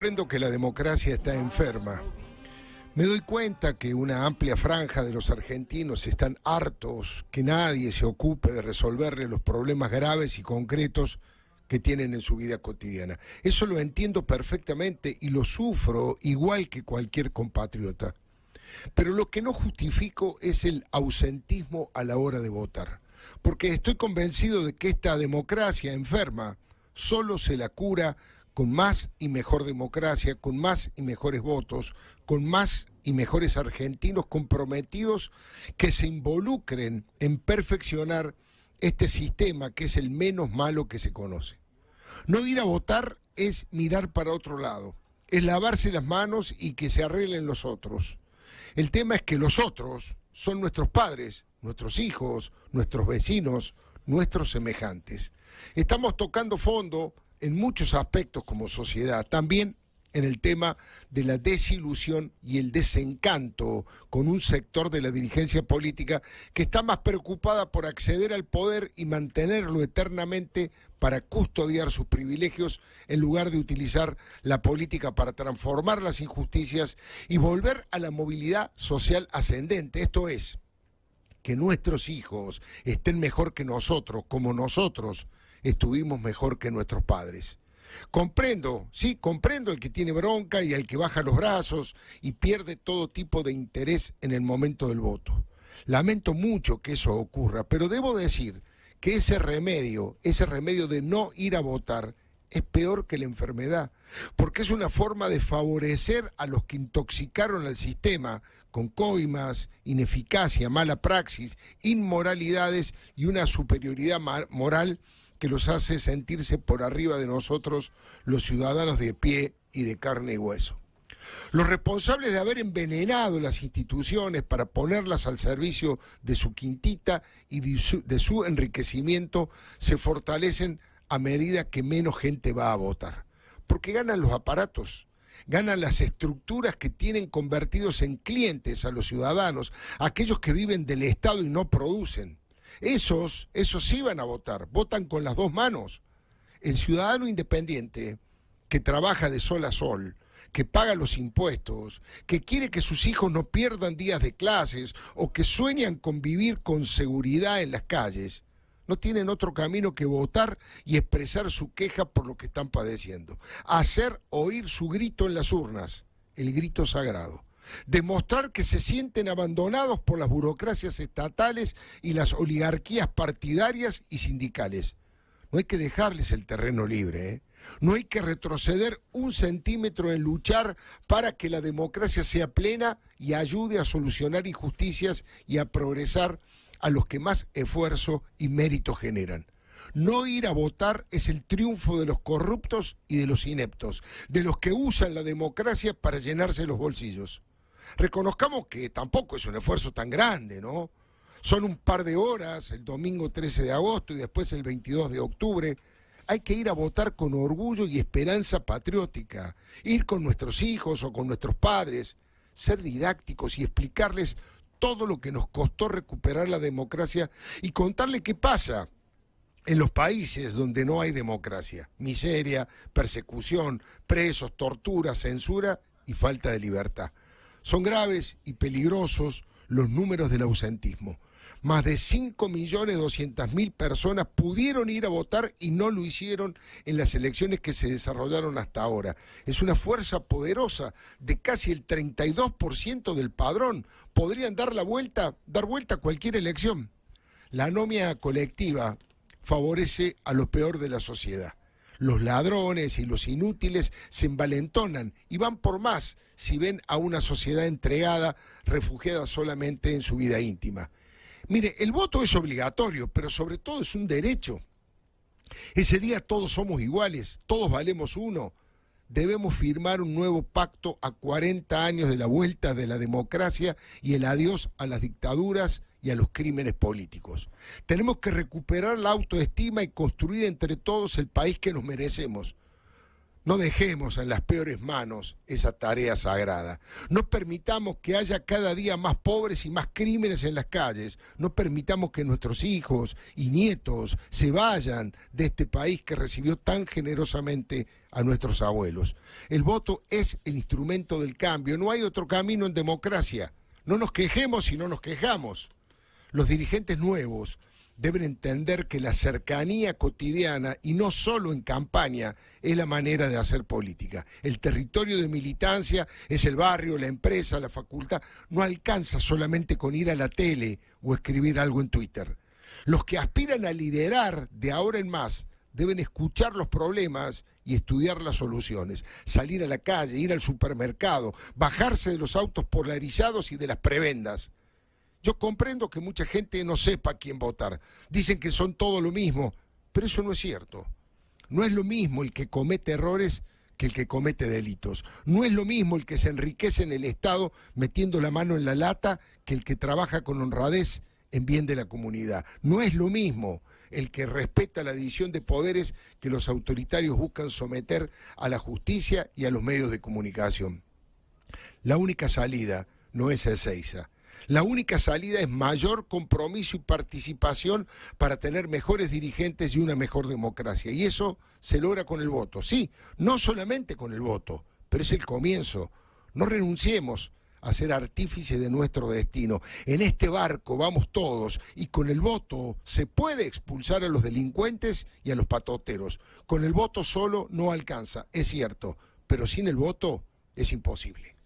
Aprendo que la democracia está enferma. Me doy cuenta que una amplia franja de los argentinos están hartos que nadie se ocupe de resolverle los problemas graves y concretos que tienen en su vida cotidiana. Eso lo entiendo perfectamente y lo sufro igual que cualquier compatriota. Pero lo que no justifico es el ausentismo a la hora de votar, porque estoy convencido de que esta democracia enferma solo se la cura con más y mejor democracia, con más y mejores votos, con más y mejores argentinos comprometidos que se involucren en perfeccionar este sistema que es el menos malo que se conoce. No ir a votar es mirar para otro lado, es lavarse las manos y que se arreglen los otros. El tema es que los otros son nuestros padres, nuestros hijos, nuestros vecinos, nuestros semejantes. Estamos tocando fondo en muchos aspectos como sociedad, también en el tema de la desilusión y el desencanto con un sector de la dirigencia política que está más preocupada por acceder al poder y mantenerlo eternamente para custodiar sus privilegios en lugar de utilizar la política para transformar las injusticias y volver a la movilidad social ascendente. Esto es, que nuestros hijos estén mejor que nosotros, como nosotros estuvimos mejor que nuestros padres. Comprendo, sí, comprendo el que tiene bronca y el que baja los brazos y pierde todo tipo de interés en el momento del voto. Lamento mucho que eso ocurra, pero debo decir que ese remedio, ese remedio de no ir a votar, es peor que la enfermedad, porque es una forma de favorecer a los que intoxicaron al sistema con coimas, ineficacia, mala praxis, inmoralidades y una superioridad moral que los hace sentirse por arriba de nosotros, los ciudadanos de pie y de carne y hueso. Los responsables de haber envenenado las instituciones para ponerlas al servicio de su quintita y de su, enriquecimiento se fortalecen a medida que menos gente va a votar. Porque ganan los aparatos, ganan las estructuras que tienen convertidos en clientes a los ciudadanos, aquellos que viven del Estado y no producen. Esos, esos sí van a votar, votan con las dos manos. El ciudadano independiente que trabaja de sol a sol, que paga los impuestos, que quiere que sus hijos no pierdan días de clases o que sueñan con vivir con seguridad en las calles, no tienen otro camino que votar y expresar su queja por lo que están padeciendo, hacer oír su grito en las urnas, el grito sagrado demostrar que se sienten abandonados por las burocracias estatales y las oligarquías partidarias y sindicales. No hay que dejarles el terreno libre, ¿eh? no hay que retroceder un centímetro en luchar para que la democracia sea plena y ayude a solucionar injusticias y a progresar a los que más esfuerzo y mérito generan. No ir a votar es el triunfo de los corruptos y de los ineptos, de los que usan la democracia para llenarse los bolsillos. Reconozcamos que tampoco es un esfuerzo tan grande, ¿no? Son un par de horas, el domingo 13 de agosto y después el 22 de octubre. Hay que ir a votar con orgullo y esperanza patriótica, ir con nuestros hijos o con nuestros padres, ser didácticos y explicarles todo lo que nos costó recuperar la democracia y contarles qué pasa en los países donde no hay democracia. Miseria, persecución, presos, tortura, censura y falta de libertad. Son graves y peligrosos los números del ausentismo. Más de 5.200.000 personas pudieron ir a votar y no lo hicieron en las elecciones que se desarrollaron hasta ahora. Es una fuerza poderosa de casi el 32% del padrón. Podrían dar la vuelta, dar vuelta a cualquier elección. La anomia colectiva favorece a lo peor de la sociedad. Los ladrones y los inútiles se envalentonan y van por más si ven a una sociedad entregada, refugiada solamente en su vida íntima. Mire, el voto es obligatorio, pero sobre todo es un derecho. Ese día todos somos iguales, todos valemos uno. Debemos firmar un nuevo pacto a 40 años de la vuelta de la democracia y el adiós a las dictaduras, y a los crímenes políticos. Tenemos que recuperar la autoestima y construir entre todos el país que nos merecemos. No dejemos en las peores manos esa tarea sagrada. No permitamos que haya cada día más pobres y más crímenes en las calles. No permitamos que nuestros hijos y nietos se vayan de este país que recibió tan generosamente a nuestros abuelos. El voto es el instrumento del cambio. No hay otro camino en democracia. No nos quejemos si no nos quejamos los dirigentes nuevos deben entender que la cercanía cotidiana, y no solo en campaña, es la manera de hacer política. El territorio de militancia es el barrio, la empresa, la facultad. No alcanza solamente con ir a la tele o escribir algo en Twitter. Los que aspiran a liderar de ahora en más deben escuchar los problemas y estudiar las soluciones, salir a la calle, ir al supermercado, bajarse de los autos polarizados y de las prebendas yo comprendo que mucha gente no sepa quién votar. Dicen que son todo lo mismo, pero eso no es cierto. No es lo mismo el que comete errores que el que comete delitos. No es lo mismo el que se enriquece en el Estado metiendo la mano en la lata que el que trabaja con honradez en bien de la comunidad. No es lo mismo el que respeta la división de poderes que los autoritarios buscan someter a la justicia y a los medios de comunicación. La única salida no es Ezeiza, la única salida es mayor compromiso y participación para tener mejores dirigentes y una mejor democracia. Y eso se logra con el voto. Sí, no solamente con el voto, pero es el comienzo. No renunciemos a ser artífices de nuestro destino. En este barco vamos todos y con el voto se puede expulsar a los delincuentes y a los patoteros. Con el voto solo no alcanza, es cierto, pero sin el voto es imposible.